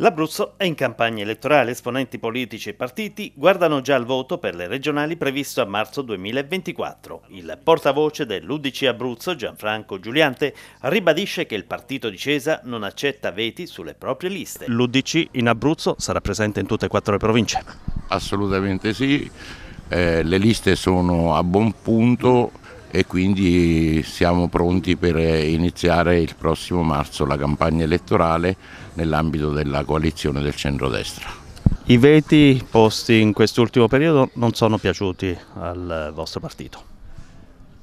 L'Abruzzo è in campagna elettorale, esponenti politici e partiti guardano già al voto per le regionali previsto a marzo 2024. Il portavoce dell'Udc Abruzzo, Gianfranco Giuliante, ribadisce che il partito di Cesa non accetta veti sulle proprie liste. L'Udc in Abruzzo sarà presente in tutte e quattro le province? Assolutamente sì, eh, le liste sono a buon punto e quindi siamo pronti per iniziare il prossimo marzo la campagna elettorale nell'ambito della coalizione del centrodestra. I veti posti in quest'ultimo periodo non sono piaciuti al vostro partito?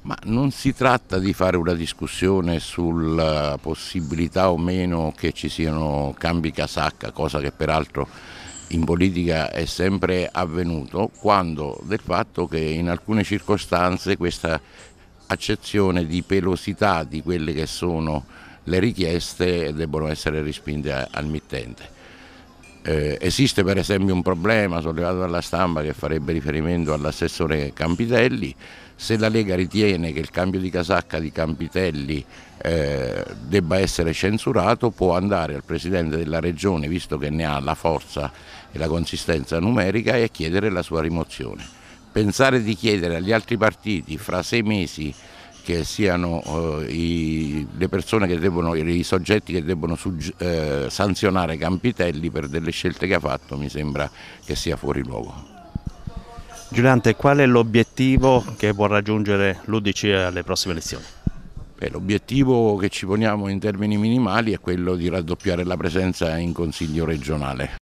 Ma non si tratta di fare una discussione sulla possibilità o meno che ci siano cambi casacca, cosa che peraltro in politica è sempre avvenuto, quando del fatto che in alcune circostanze questa accezione di pelosità di quelle che sono le richieste debbono essere rispinte al mittente. Eh, esiste per esempio un problema sollevato dalla stampa che farebbe riferimento all'assessore Campitelli, se la Lega ritiene che il cambio di casacca di Campitelli eh, debba essere censurato può andare al Presidente della Regione, visto che ne ha la forza e la consistenza numerica, e chiedere la sua rimozione pensare di chiedere agli altri partiti fra sei mesi che siano eh, i, le persone che devono, i soggetti che debbono eh, sanzionare Campitelli per delle scelte che ha fatto mi sembra che sia fuori luogo. Giuliante, qual è l'obiettivo che può raggiungere l'Udc alle prossime elezioni? L'obiettivo che ci poniamo in termini minimali è quello di raddoppiare la presenza in Consiglio regionale.